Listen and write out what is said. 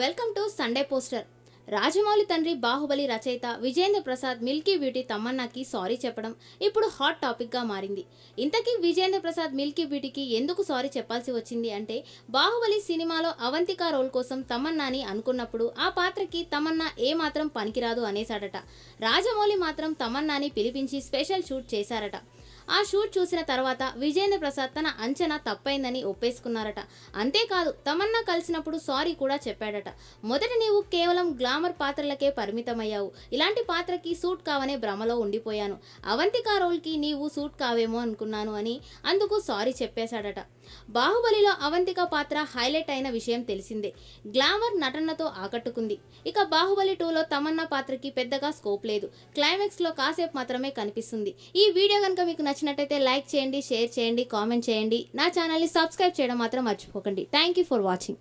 welcome to Sunday poster Rajamouli తండ్రి బాహుబలి రచయిత Vijayendra Prasad milky beauty తమన్నాకి సారీ చెప్పడం ఇప్పుడు హాట్ టాపిక్గా మారింది ఇంతకీ విజేంద్ర ప్రసాద్ మిల్కీ బ్యూటీకి ఎందుకు సారీ చెప్పాల్సి వచ్చింది అంటే బాహుబలి సినిమాలో అవంతిక రోల్ కోసం తమన్నాని అనుకున్నప్పుడు ఆ పాత్రకి తమన్నా ఏమాత్రం పనికిరాదు అనేశాడట రాజమౌళి మాత్రం తమన్నాని పిలిపించి స్పెషల్ షూట్ చేశారట ఆ షూట్ చూసిన తర్వాత విజేంద్ర ప్రసాద్ తన అంచనా తప్పైందని ఒప్పేసుకున్నారట అంతేకాదు తమన్నా కలిసినప్పుడు సారీ కూడా చెప్పాడట మొదట నీవు కేవలం గ్లామర్ పాత్రలకే పరిమితమయ్యావు ఇలాంటి పాత్రకి సూట్ కావనే భ్రమలో ఉండిపోయాను అవంతికా రోల్కి నీవు సూట్ కావేమో అనుకున్నాను అని అందుకు సారీ చెప్పేశాడట బాహుబలిలో అవంతిక పాత్ర హైలైట్ అయిన విషయం తెలిసిందే గ్లామర్ నటనతో ఆకట్టుకుంది ఇక బాహుబలి టూలో తమన్నా పాత్రకి పెద్దగా స్కోప్ లేదు క్లైమాక్స్లో కాసేపు మాత్రమే కనిపిస్తుంది ఈ వీడియో కనుక మీకు నచ్చినట్టయితే లైక్ చేయండి షేర్ చేయండి కామెంట్ చేయండి నా ఛానల్ని సబ్స్క్రైబ్ చేయడం మాత్రం మర్చిపోకండి థ్యాంక్ యూ ఫర్ వాచింగ్